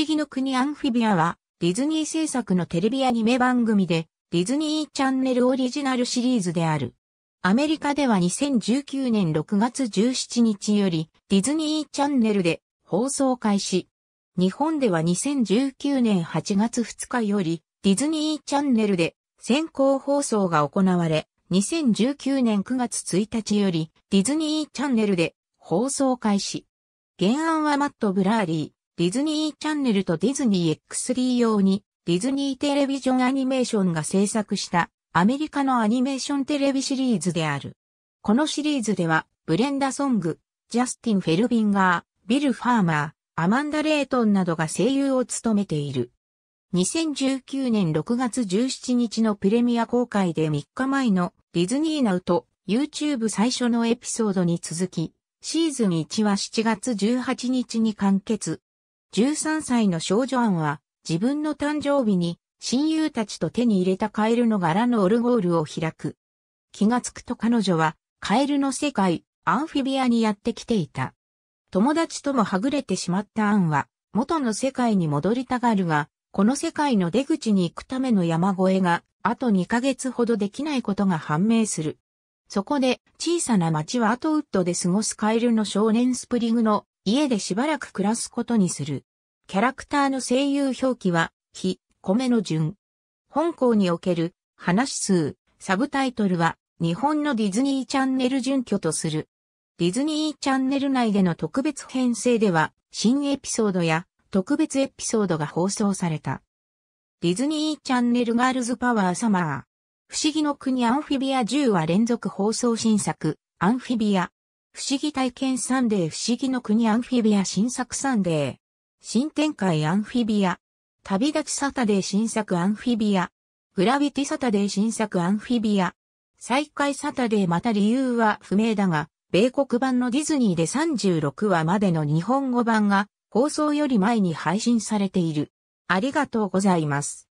思議の国アンフィビアは、ディズニー制作のテレビアニメ番組で、ディズニーチャンネルオリジナルシリーズである。アメリカでは2019年6月17日より、ディズニーチャンネルで放送開始。日本では2019年8月2日より、ディズニーチャンネルで先行放送が行われ、2019年9月1日よりディズニーチャンネルで放送開始。原案はマット・ブラーリー。ディズニーチャンネルとディズニー X3 用にディズニーテレビジョンアニメーションが制作したアメリカのアニメーションテレビシリーズである。このシリーズではブレンダ・ソング、ジャスティン・フェルビンガー、ビル・ファーマー、アマンダ・レイトンなどが声優を務めている。2019年6月17日のプレミア公開で3日前のディズニーナウと YouTube 最初のエピソードに続き、シーズン1は7月18日に完結、13歳の少女アンは自分の誕生日に親友たちと手に入れたカエルの柄のオルゴールを開く。気がつくと彼女はカエルの世界、アンフィビアにやってきていた。友達ともはぐれてしまったアンは元の世界に戻りたがるが、この世界の出口に行くための山越えがあと2ヶ月ほどできないことが判明する。そこで小さな町はアトウッドで過ごすカエルの少年スプリングの家でしばらく暮らすことにする。キャラクターの声優表記は、非、米の順。本校における、話数、サブタイトルは、日本のディズニーチャンネル準拠とする。ディズニーチャンネル内での特別編成では、新エピソードや特別エピソードが放送された。ディズニーチャンネルガールズパワーサマー。不思議の国アンフィビア10は連続放送新作、アンフィビア、不思議体験サンデー不思議の国アンフィビア新作サンデー。新展開アンフィビア。旅立ちサタデー新作アンフィビア。グラビティサタデー新作アンフィビア。再開サタデーまた理由は不明だが、米国版のディズニーで36話までの日本語版が放送より前に配信されている。ありがとうございます。